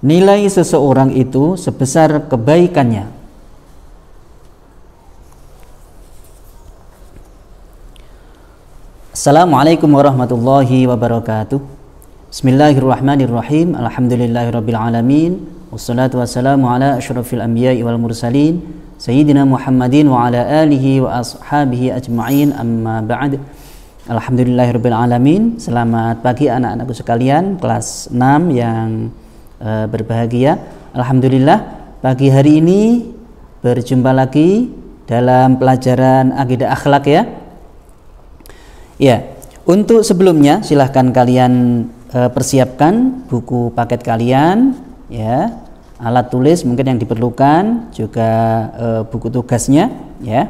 nilai seseorang itu sebesar kebaikannya. Assalamualaikum warahmatullahi wabarakatuh. Bismillahirrahmanirrahim. Alhamdulillahirrabbilalamin. Wassalatu wassalamu ala ashrafil anbiya wal mursalin. Sayyidina Muhammadin wa ala alihi wa ashabihi ajma'in amma ba'd. Alhamdulillahirrabbilalamin. Selamat pagi anak-anakku sekalian. Kelas 6 yang Eh, berbahagia. Alhamdulillah pagi hari ini berjumpa lagi dalam pelajaran akidah akhlak ya. Ya, untuk sebelumnya silahkan kalian eh, persiapkan buku paket kalian ya, alat tulis mungkin yang diperlukan juga e, buku tugasnya ya.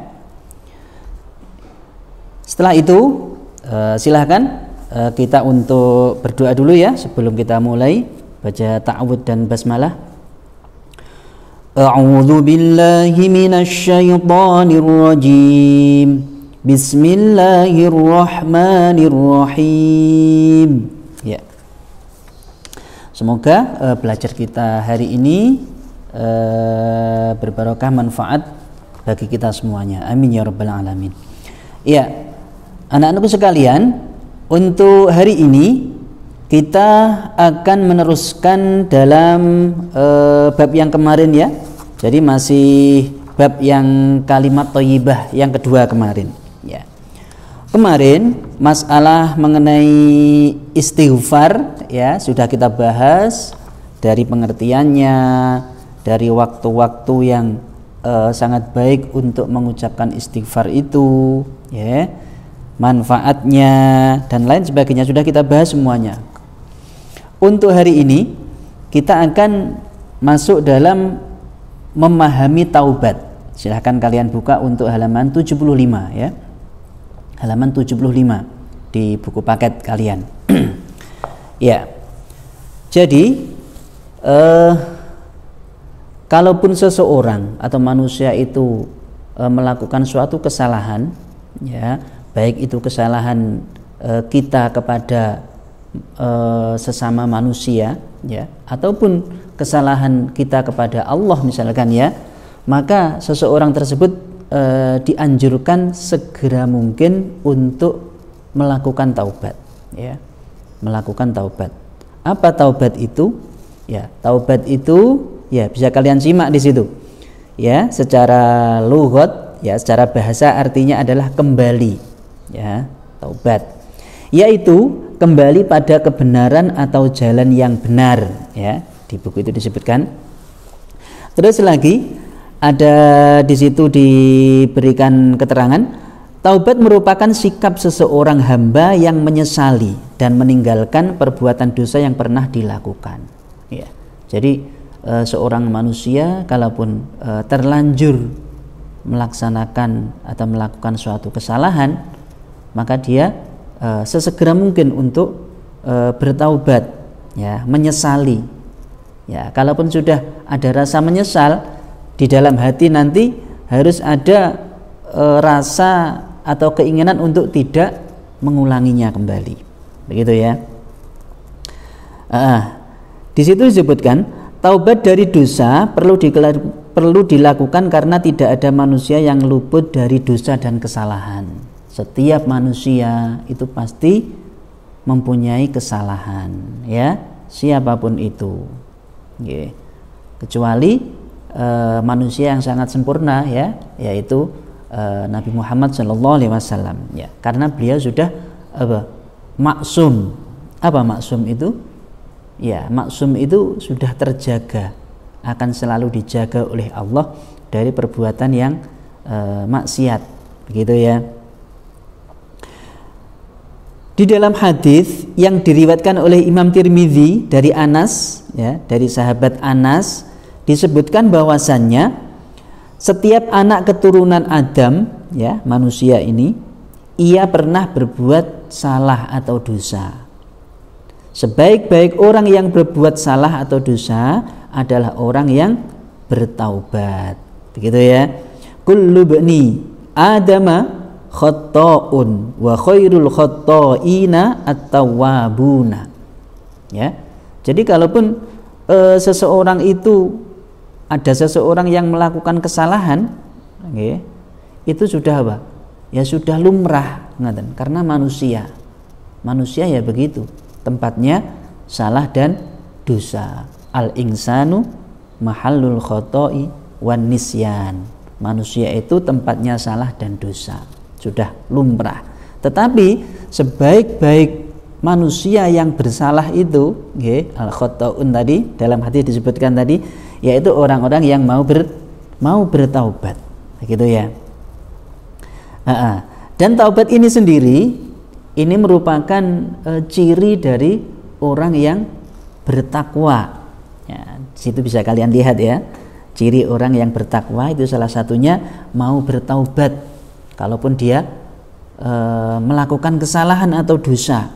Setelah itu e, silahkan kita untuk berdoa dulu ya sebelum kita mulai baca ta'awud dan basmalah A'udzu billahi minasy syaithanir rajim Bismillahirrahmanirrahim ya Semoga uh, belajar kita hari ini uh, berbarokah manfaat bagi kita semuanya. Amin ya rabbal alamin. Ya, anak-anakku sekalian, untuk hari ini kita akan meneruskan dalam e, bab yang kemarin ya. Jadi masih bab yang kalimat toyibah yang kedua kemarin ya. Kemarin masalah mengenai istighfar ya sudah kita bahas dari pengertiannya, dari waktu-waktu yang e, sangat baik untuk mengucapkan istighfar itu ya manfaatnya dan lain sebagainya sudah kita bahas semuanya untuk hari ini kita akan masuk dalam memahami taubat. Silahkan kalian buka untuk halaman 75 ya. Halaman 75 di buku paket kalian. ya. Jadi eh, kalaupun seseorang atau manusia itu eh, melakukan suatu kesalahan ya, baik itu kesalahan eh, kita kepada e, sesama manusia ya ataupun kesalahan kita kepada Allah misalkan ya maka seseorang tersebut e, dianjurkan segera mungkin untuk melakukan taubat ya melakukan taubat apa taubat itu ya taubat itu ya bisa kalian simak di situ ya secara lugot ya secara bahasa artinya adalah kembali ya taubat yaitu kembali pada kebenaran atau jalan yang benar ya di buku itu disebutkan terus lagi ada di situ diberikan keterangan Taubat merupakan sikap seseorang hamba yang menyesali dan meninggalkan perbuatan dosa yang pernah dilakukan. Ya. Jadi eh, seorang manusia kalaupun eh, terlanjur melaksanakan atau melakukan suatu kesalahan, maka dia uh, sesegera mungkin untuk uh, bertaubat ya menyesali ya kalaupun sudah ada rasa menyesal di dalam hati nanti harus ada uh, rasa atau keinginan untuk tidak mengulanginya kembali begitu ya uh, di situ disebutkan taubat dari dosa perlu perlu dilakukan karena tidak ada manusia yang luput dari dosa dan kesalahan setiap manusia itu pasti mempunyai kesalahan ya siapapun itu yeah. kecuali eh, manusia yang sangat sempurna ya yaitu eh, Nabi Muhammad Shallallahu Alaihi Wasallam ya karena beliau sudah apa maksum apa maksum itu ya maksum itu sudah terjaga akan selalu dijaga oleh Allah dari perbuatan yang uh, maksiat begitu ya di dalam hadis yang diriwatkan oleh Imam Tirmizi dari Anas, ya, dari sahabat Anas, disebutkan bahwasannya setiap anak keturunan Adam, ya, manusia ini, ia pernah berbuat salah atau dosa. Sebaik-baik orang yang berbuat salah atau dosa adalah orang yang bertaubat. Begitu ya. Kullu bani Adama khotoun wa khairul khotoina at wabuna, Ya. Jadi kalaupun e, seseorang itu ada seseorang yang melakukan kesalahan, okay, itu sudah apa? Ya sudah lumrah, ngaten. Karena manusia. Manusia ya begitu. Tempatnya salah dan dosa. Al-insanu mahallul khoto'i wan nisyan. Manusia itu tempatnya salah dan dosa sudah lumrah. Tetapi sebaik-baik manusia yang bersalah itu, okay, al khotoun tadi dalam hati disebutkan tadi, yaitu orang-orang yang mau ber mau bertaubat, gitu ya. Dan taubat ini sendiri ini merupakan e, ciri dari orang yang bertakwa. Ya, situ bisa kalian lihat ya, ciri orang yang bertakwa itu salah satunya mau bertaubat kalaupun dia e, melakukan kesalahan atau dosa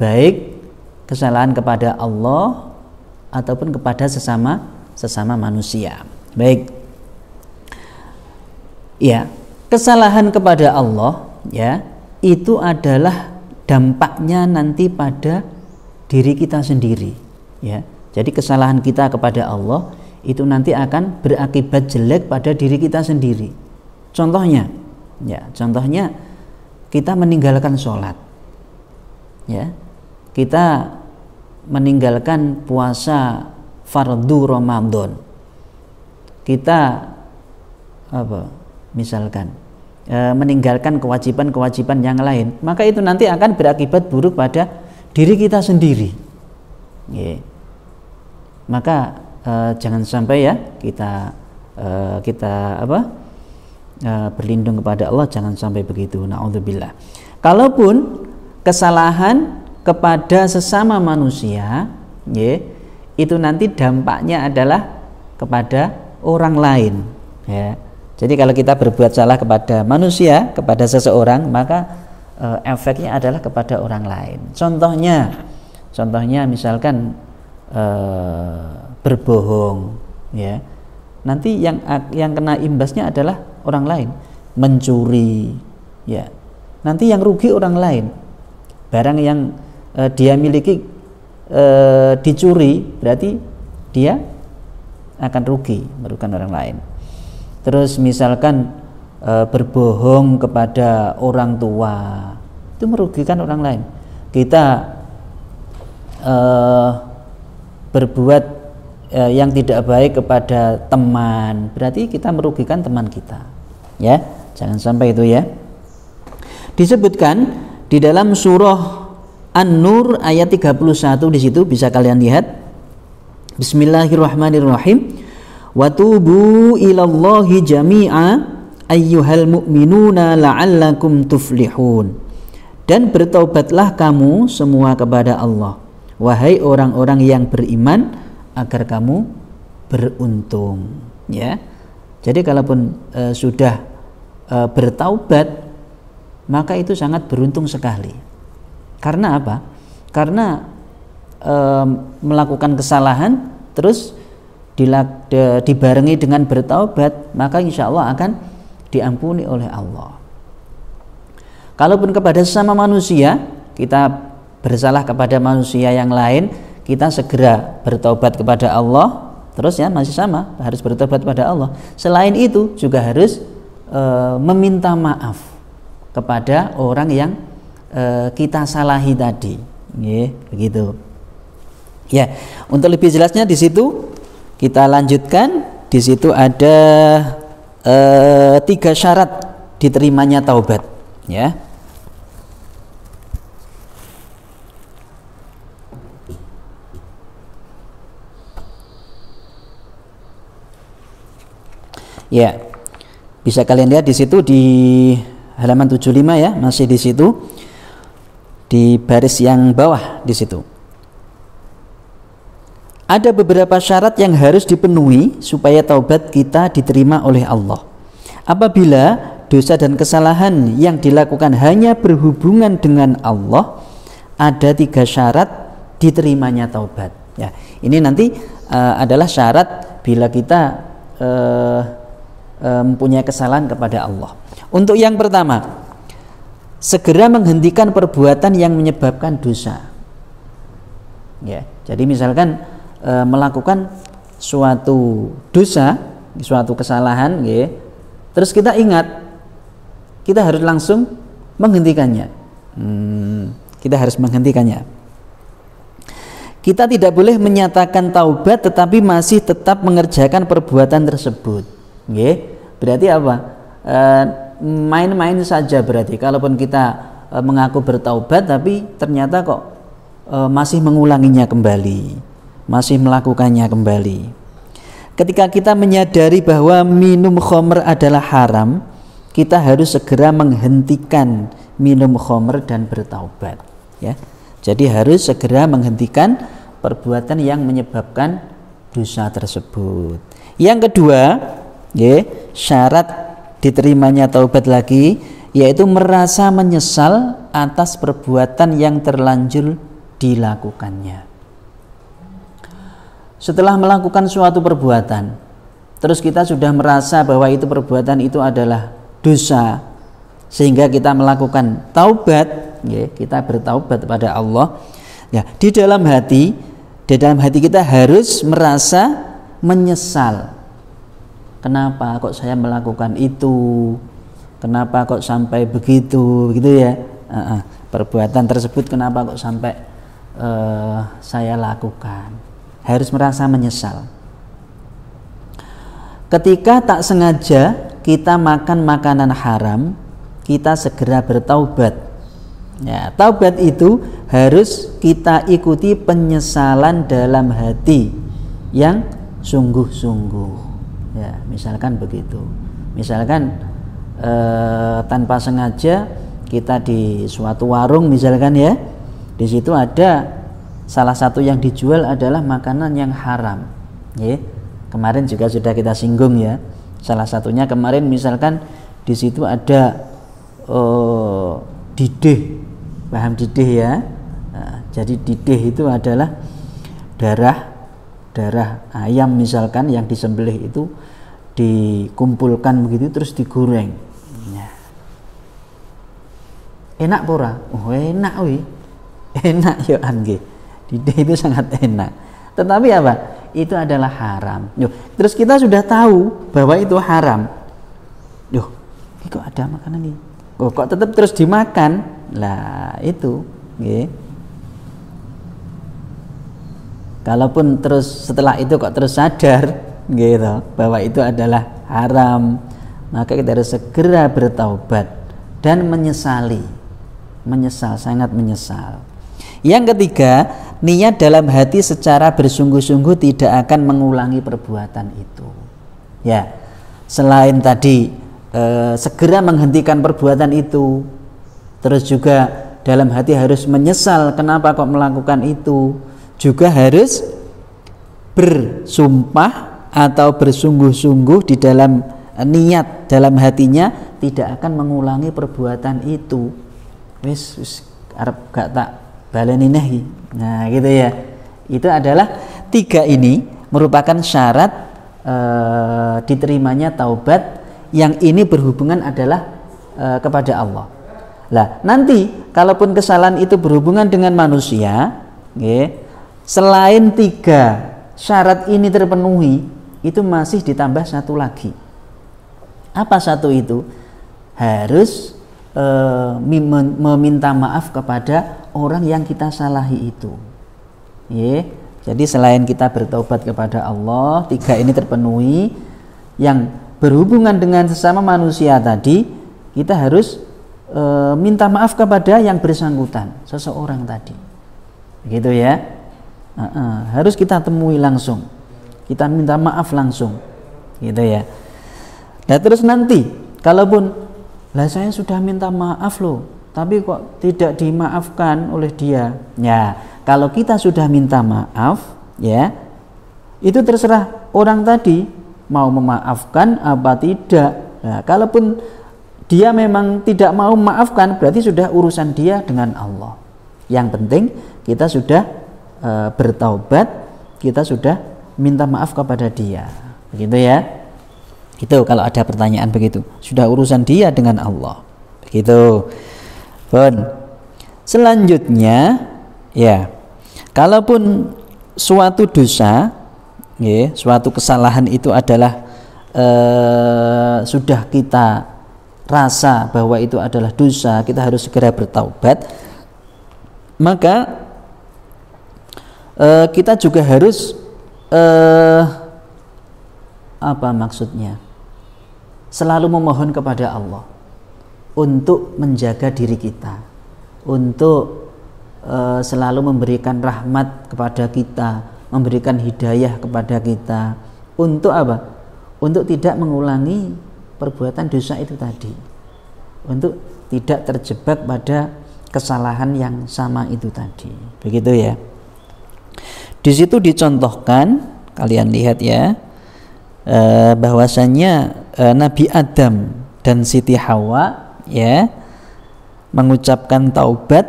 baik kesalahan kepada Allah ataupun kepada sesama sesama manusia baik ya kesalahan kepada Allah ya itu adalah dampaknya nanti pada diri kita sendiri ya jadi kesalahan kita kepada Allah itu nanti akan berakibat jelek pada diri kita sendiri contohnya Ya, contohnya kita meninggalkan sholat, ya, kita meninggalkan puasa fardu Ramadan, kita apa, misalkan e, meninggalkan kewajiban-kewajiban yang lain, maka itu nanti akan berakibat buruk pada diri kita sendiri. ya. Maka e, jangan sampai ya kita e, kita apa? Eh, berlindung kepada Allah jangan sampai begitu naudzubillah kalaupun kesalahan kepada sesama manusia ya itu nanti dampaknya adalah kepada orang lain ya jadi kalau kita berbuat salah kepada manusia kepada seseorang maka e, efeknya adalah kepada orang lain contohnya contohnya misalkan e, berbohong ya nanti yang yang kena imbasnya adalah orang lain mencuri ya nanti yang rugi orang lain barang yang eh, dia miliki eh, dicuri berarti dia akan rugi merugikan orang lain terus misalkan e, berbohong kepada orang tua itu merugikan orang lain kita e, berbuat e, yang tidak baik kepada teman berarti kita merugikan teman kita ya jangan sampai itu ya disebutkan di dalam surah An-Nur ayat 31 di situ bisa kalian lihat Bismillahirrahmanirrahim wa tubu ilallahi jami'a ayyuhal mu'minuna la'allakum tuflihun dan bertobatlah kamu semua kepada Allah wahai orang-orang yang beriman agar kamu beruntung ya jadi kalaupun e, sudah e, bertaubat maka itu sangat beruntung sekali karena apa karena e, melakukan kesalahan terus dilak, de, dibarengi dengan bertaubat maka insya Allah akan diampuni oleh Allah kalaupun kepada sesama manusia kita bersalah kepada manusia yang lain kita segera bertobat kepada Allah terus ya masih sama harus bertobat kepada Allah selain itu juga harus e, meminta maaf kepada orang yang e, kita salahi tadi Ye, begitu ya untuk lebih jelasnya di situ kita lanjutkan di situ ada e, tiga syarat diterimanya taubat ya ya bisa kalian lihat di situ di halaman 75 ya, masih di situ di baris yang bawah di situ. Ada beberapa syarat yang harus dipenuhi supaya taubat kita diterima oleh Allah. Apabila dosa dan kesalahan yang dilakukan hanya berhubungan dengan Allah, ada tiga syarat diterimanya taubat. Ya, ini nanti uh, adalah syarat bila kita uh, Eh, mempunyai kesalahan kepada Allah. Untuk yang pertama, segera menghentikan perbuatan yang menyebabkan dosa. Ya, jadi misalkan e, melakukan suatu dosa, suatu kesalahan, ya, terus kita ingat, kita harus langsung menghentikannya. Hmm, kita harus menghentikannya. Kita tidak boleh menyatakan taubat, tetapi masih tetap mengerjakan perbuatan tersebut Nggih. Berarti apa? Eh, main-main saja berarti kalaupun kita eh, mengaku bertaubat tapi ternyata kok eh, masih mengulanginya kembali, masih melakukannya kembali. Ketika kita menyadari bahwa minum khomer adalah haram, kita harus segera menghentikan minum khomer dan bertaubat, ya. Jadi harus segera menghentikan perbuatan yang menyebabkan dosa tersebut. Yang kedua, ya syarat diterimanya taubat lagi yaitu merasa menyesal atas perbuatan yang terlanjur dilakukannya setelah melakukan suatu perbuatan terus kita sudah merasa bahwa itu perbuatan itu adalah dosa sehingga kita melakukan taubat ya, kita bertaubat pada Allah ya di dalam hati di dalam hati kita harus merasa menyesal kenapa kok saya melakukan itu kenapa kok sampai begitu gitu ya uh, uh, perbuatan tersebut kenapa kok sampai uh, saya lakukan harus merasa menyesal ketika tak sengaja kita makan makanan haram kita segera bertaubat ya taubat itu harus kita ikuti penyesalan dalam hati yang sungguh-sungguh ya misalkan begitu misalkan e, tanpa sengaja kita di suatu warung misalkan ya di situ ada salah satu yang dijual adalah makanan yang haram ya kemarin juga sudah kita singgung ya salah satunya kemarin misalkan di situ ada e, didih paham didih ya nah, jadi didih itu adalah darah darah ayam misalkan yang disembelih itu dikumpulkan begitu terus digoreng ya. enak pora oh enak wi enak yo ya, angge itu sangat enak tetapi apa itu adalah haram Yo, terus kita sudah tahu bahwa itu haram Yo, ini kok ada makanan nih oh, kok, kok tetap terus dimakan lah itu okay. kalaupun terus setelah itu kok terus sadar gitu bahwa itu adalah haram maka kita harus segera bertaubat dan menyesali menyesal sangat menyesal yang ketiga niat dalam hati secara bersungguh-sungguh tidak akan mengulangi perbuatan itu ya selain tadi eh, segera menghentikan perbuatan itu terus juga dalam hati harus menyesal kenapa kok melakukan itu juga harus bersumpah atau bersungguh-sungguh di dalam eh, niat dalam hatinya tidak akan mengulangi perbuatan itu wis wis arep gak tak baleni nah gitu ya itu adalah tiga ini merupakan syarat e, diterimanya taubat yang ini berhubungan adalah e, kepada Allah lah nanti kalaupun kesalahan itu berhubungan dengan manusia okay, selain tiga syarat ini terpenuhi itu masih ditambah satu lagi. Apa satu itu? Harus e, meminta maaf kepada orang yang kita salahi itu. Ye. Jadi selain kita bertobat kepada Allah, tiga ini terpenuhi yang berhubungan dengan sesama manusia tadi, kita harus e, minta maaf kepada yang bersangkutan, seseorang tadi. gitu ya. Uh -uh, harus kita temui langsung kita minta maaf langsung gitu ya nah terus nanti kalaupun lah saya sudah minta maaf loh tapi kok tidak dimaafkan oleh dia ya kalau kita sudah minta maaf ya itu terserah orang tadi mau memaafkan apa tidak nah kalaupun dia memang tidak mau memaafkan berarti sudah urusan dia dengan Allah yang penting kita sudah e, bertaubat kita sudah minta maaf kepada dia begitu ya itu kalau ada pertanyaan begitu sudah urusan dia dengan Allah begitu pun selanjutnya ya kalaupun suatu dosa ya, suatu kesalahan itu adalah eh, sudah kita rasa bahwa itu adalah dosa, kita harus segera bertaubat, maka eh, kita juga harus uh, apa maksudnya? Selalu memohon kepada Allah untuk menjaga diri kita, untuk uh, selalu memberikan rahmat kepada kita, memberikan hidayah kepada kita. Untuk apa? Untuk tidak mengulangi perbuatan dosa itu tadi. Untuk tidak terjebak pada kesalahan yang sama itu tadi. Begitu ya. Di situ dicontohkan, kalian lihat ya, eh, bahwasanya eh, Nabi Adam dan Siti Hawa ya mengucapkan taubat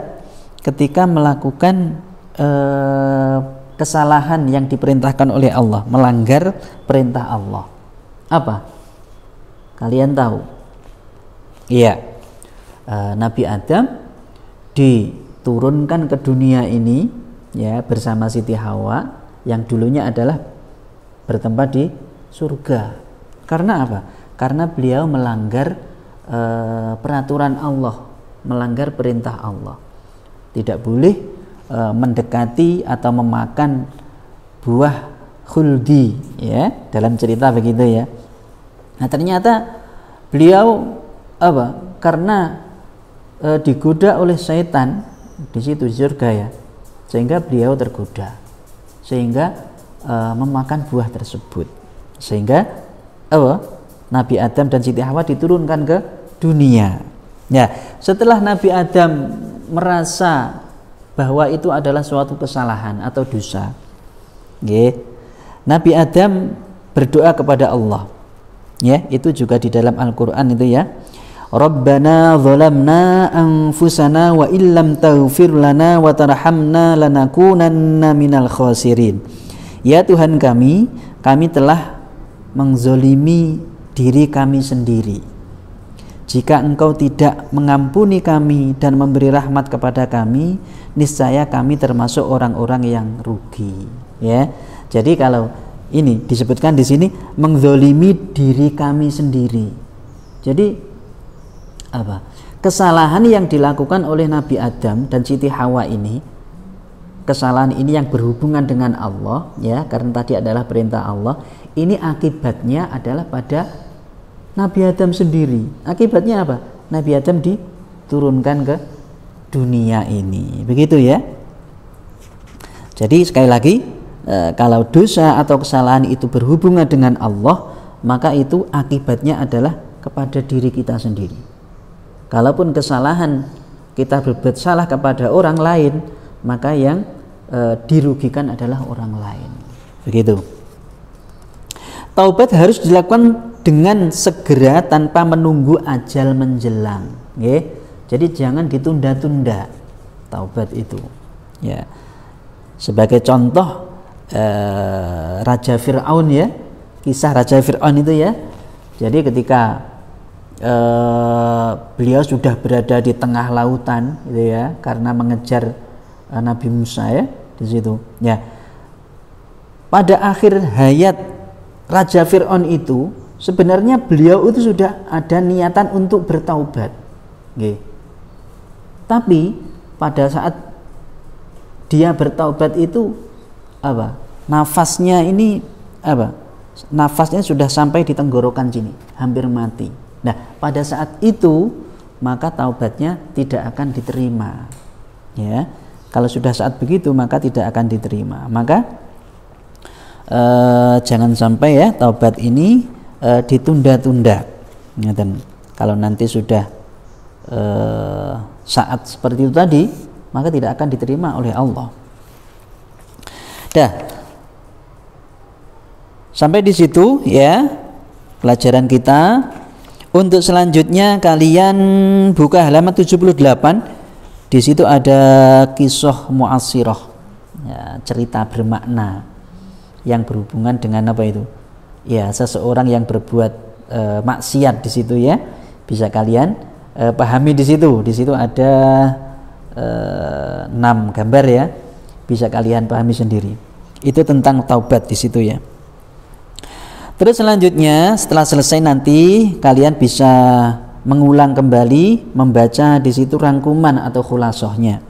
ketika melakukan eh, kesalahan yang diperintahkan oleh Allah, melanggar perintah Allah. Apa? Kalian tahu? Iya. Nabi Adam diturunkan ke dunia ini ya bersama Siti Hawa yang dulunya adalah bertempat di surga. Karena apa? Karena beliau melanggar e, peraturan Allah, melanggar perintah Allah. Tidak boleh e, mendekati atau memakan buah khuldi ya, dalam cerita begitu ya. Nah, ternyata beliau apa? Karena e, digoda oleh setan di situ surga ya sehingga beliau tergoda sehingga e, memakan buah tersebut sehingga uh, Nabi Adam dan Siti Hawa diturunkan ke dunia ya setelah Nabi Adam merasa bahwa itu adalah suatu kesalahan atau dosa ya, Nabi Adam berdoa kepada Allah ya itu juga di dalam Al-Quran itu ya Rabbana zalamna anfusana wa illam taghfir lana wa tarhamna lanakunanna minal khasirin. Ya Tuhan kami, kami telah mengzolimi diri kami sendiri. Jika engkau tidak mengampuni kami dan memberi rahmat kepada kami, niscaya kami termasuk orang-orang yang rugi. Ya, jadi kalau ini disebutkan di sini mengzolimi diri kami sendiri. Jadi apa kesalahan yang dilakukan oleh Nabi Adam dan Siti Hawa ini kesalahan ini yang berhubungan dengan Allah ya karena tadi adalah perintah Allah ini akibatnya adalah pada Nabi Adam sendiri akibatnya apa Nabi Adam diturunkan ke dunia ini begitu ya jadi sekali lagi e, kalau dosa atau kesalahan itu berhubungan dengan Allah maka itu akibatnya adalah kepada diri kita sendiri kalaupun kesalahan kita berbuat salah kepada orang lain maka yang e, dirugikan adalah orang lain begitu taubat harus dilakukan dengan segera tanpa menunggu ajal menjelang jadi jangan ditunda-tunda taubat itu ya sebagai contoh e, Raja Fir'aun ya kisah Raja Fir'aun itu ya jadi ketika Eh, beliau sudah berada di tengah lautan gitu ya karena mengejar uh, Nabi Musa ya di situ ya pada akhir hayat Raja Fir'aun itu sebenarnya beliau itu sudah ada niatan untuk bertaubat gitu. tapi pada saat dia bertaubat itu apa nafasnya ini apa nafasnya sudah sampai di tenggorokan sini hampir mati Nah, pada saat itu maka taubatnya tidak akan diterima. Ya. Kalau sudah saat begitu maka tidak akan diterima. Maka eh, jangan sampai ya taubat ini eh, ditunda-tunda. dan Kalau nanti sudah eh, saat seperti itu tadi, maka tidak akan diterima oleh Allah. Dah. Sampai di situ ya pelajaran kita untuk selanjutnya kalian buka halaman 78. Di situ ada kisah muasiroh Ya, cerita bermakna yang berhubungan dengan apa itu? Ya, seseorang yang berbuat e, maksiat di situ ya. Bisa kalian e, pahami di situ. Di situ ada e, 6 gambar ya. Bisa kalian pahami sendiri. Itu tentang taubat di situ ya. Terus selanjutnya setelah selesai nanti kalian bisa mengulang kembali membaca di situ rangkuman atau khulasohnya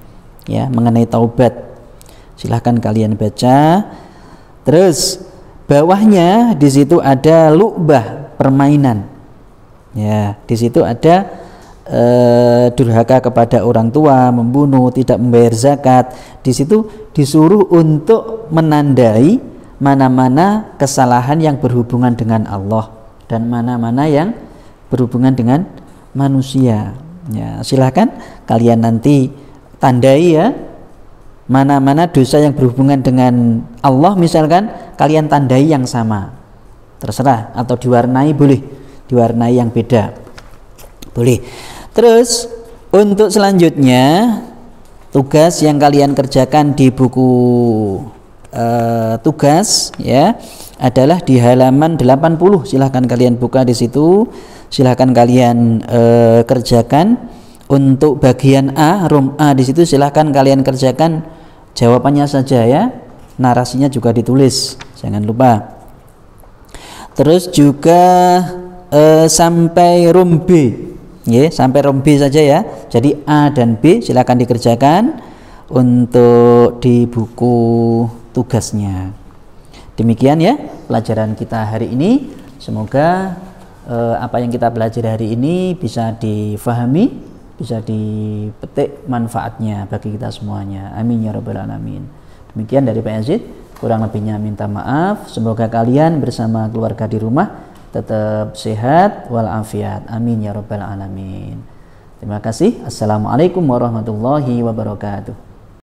ya mengenai taubat. Silahkan kalian baca. Terus bawahnya di situ ada lubah permainan. Ya, di situ ada eh, durhaka kepada orang tua, membunuh, tidak membayar zakat. Di situ disuruh untuk menandai mana-mana kesalahan yang berhubungan dengan Allah dan mana-mana yang berhubungan dengan manusia. Ya, silahkan kalian nanti tandai ya mana-mana dosa yang berhubungan dengan Allah misalkan kalian tandai yang sama terserah atau diwarnai boleh diwarnai yang beda boleh terus untuk selanjutnya tugas yang kalian kerjakan di buku uh, tugas ya adalah di halaman 80 silahkan kalian buka di situ silahkan kalian uh, kerjakan untuk bagian A room A di situ silahkan kalian kerjakan jawabannya saja ya narasinya juga ditulis jangan lupa terus juga uh, sampai room B ya sampai room B saja ya jadi A dan B silahkan dikerjakan untuk di buku tugasnya. Demikian ya pelajaran kita hari ini. Semoga eh, apa yang kita pelajari hari ini bisa difahami, bisa dipetik manfaatnya bagi kita semuanya. Amin ya rabbal alamin. Demikian dari Pak Yazid. Kurang lebihnya minta maaf. Semoga kalian bersama keluarga di rumah tetap sehat walafiat. Amin ya rabbal alamin. Terima kasih. Assalamualaikum warahmatullahi wabarakatuh.